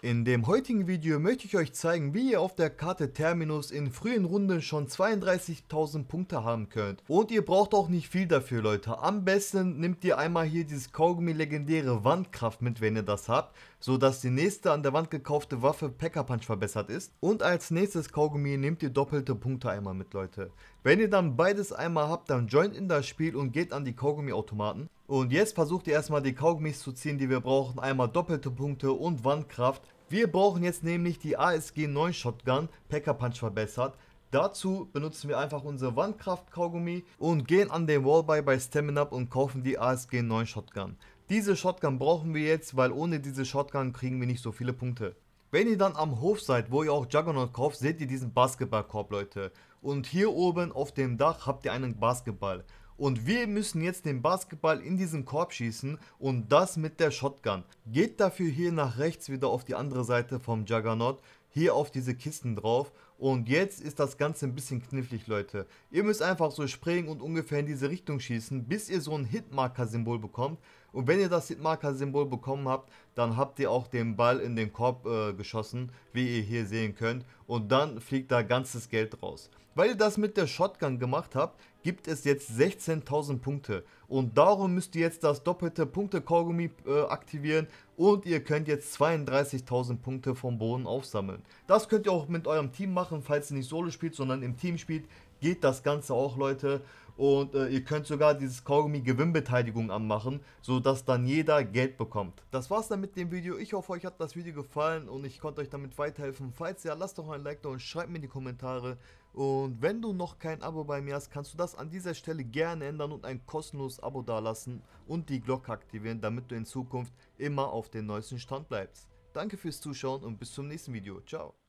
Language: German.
In dem heutigen Video möchte ich euch zeigen, wie ihr auf der Karte Terminus in frühen Runden schon 32.000 Punkte haben könnt. Und ihr braucht auch nicht viel dafür, Leute. Am besten nehmt ihr einmal hier dieses Kaugummi legendäre Wandkraft mit, wenn ihr das habt, sodass die nächste an der Wand gekaufte Waffe Packer Punch verbessert ist. Und als nächstes Kaugummi nehmt ihr doppelte Punkte einmal mit, Leute. Wenn ihr dann beides einmal habt, dann joint in das Spiel und geht an die Kaugummi-Automaten. Und jetzt versucht ihr erstmal die Kaugummis zu ziehen, die wir brauchen. Einmal doppelte Punkte und Wandkraft. Wir brauchen jetzt nämlich die ASG 9 Shotgun, Packer Punch verbessert. Dazu benutzen wir einfach unsere Wandkraft-Kaugummi und gehen an den Wallbuy bei Stamina Up und kaufen die ASG 9 Shotgun. Diese Shotgun brauchen wir jetzt, weil ohne diese Shotgun kriegen wir nicht so viele Punkte. Wenn ihr dann am Hof seid, wo ihr auch Juggernaut kauft, seht ihr diesen Basketballkorb, Leute. Und hier oben auf dem Dach habt ihr einen Basketball und wir müssen jetzt den Basketball in diesen Korb schießen und das mit der Shotgun. Geht dafür hier nach rechts wieder auf die andere Seite vom Juggernaut, hier auf diese Kisten drauf und jetzt ist das Ganze ein bisschen knifflig, Leute. Ihr müsst einfach so springen und ungefähr in diese Richtung schießen, bis ihr so ein Hitmarker-Symbol bekommt. Und wenn ihr das Hitmarker-Symbol bekommen habt, dann habt ihr auch den Ball in den Korb äh, geschossen, wie ihr hier sehen könnt. Und dann fliegt da ganzes Geld raus. Weil ihr das mit der Shotgun gemacht habt, gibt es jetzt 16.000 Punkte. Und darum müsst ihr jetzt das doppelte Punkte-Kaugummi äh, aktivieren und ihr könnt jetzt 32.000 Punkte vom Boden aufsammeln. Das könnt ihr auch mit eurem Team machen machen, falls ihr nicht Solo spielt, sondern im Team spielt, geht das Ganze auch, Leute. Und äh, ihr könnt sogar dieses Kaugummi Gewinnbeteiligung anmachen, sodass dann jeder Geld bekommt. Das war's dann mit dem Video. Ich hoffe, euch hat das Video gefallen und ich konnte euch damit weiterhelfen. Falls ja, lasst doch ein Like da und schreibt mir in die Kommentare. Und wenn du noch kein Abo bei mir hast, kannst du das an dieser Stelle gerne ändern und ein kostenloses Abo dalassen und die Glocke aktivieren, damit du in Zukunft immer auf dem neuesten Stand bleibst. Danke fürs Zuschauen und bis zum nächsten Video. Ciao.